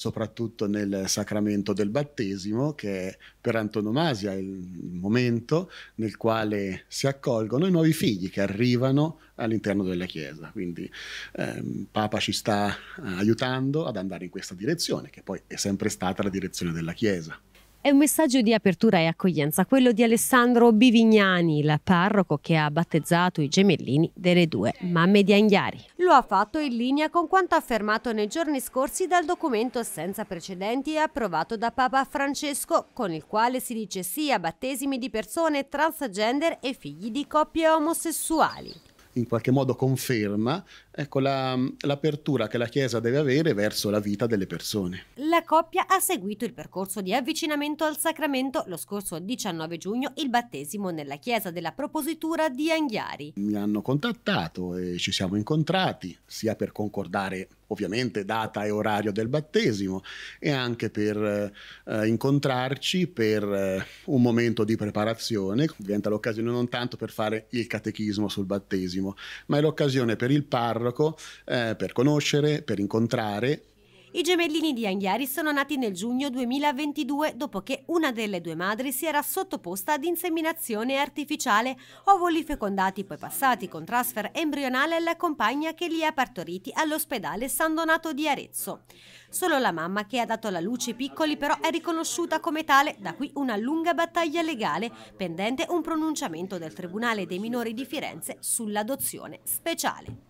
soprattutto nel sacramento del battesimo, che è per antonomasia il momento nel quale si accolgono i nuovi figli che arrivano all'interno della Chiesa. Quindi ehm, Papa ci sta eh, aiutando ad andare in questa direzione, che poi è sempre stata la direzione della Chiesa. È un messaggio di apertura e accoglienza, quello di Alessandro Bivignani, il parroco che ha battezzato i gemellini delle due mamme di Anghiari. Lo ha fatto in linea con quanto affermato nei giorni scorsi dal documento senza precedenti approvato da Papa Francesco, con il quale si dice sì a battesimi di persone transgender e figli di coppie omosessuali in qualche modo conferma Ecco la, l'apertura che la Chiesa deve avere verso la vita delle persone. La coppia ha seguito il percorso di avvicinamento al sacramento lo scorso 19 giugno, il battesimo nella Chiesa della Propositura di Anghiari. Mi hanno contattato e ci siamo incontrati, sia per concordare ovviamente data e orario del battesimo e anche per eh, incontrarci per eh, un momento di preparazione. Diventa l'occasione non tanto per fare il catechismo sul battesimo, ma è l'occasione per il parroco parroco eh, per conoscere, per incontrare. I gemellini di Anghiari sono nati nel giugno 2022 dopo che una delle due madri si era sottoposta ad inseminazione artificiale, ovuli fecondati poi passati con transfer embrionale alla compagna che li ha partoriti all'ospedale San Donato di Arezzo. Solo la mamma che ha dato alla luce i piccoli però è riconosciuta come tale, da qui una lunga battaglia legale, pendente un pronunciamento del Tribunale dei minori di Firenze sull'adozione speciale.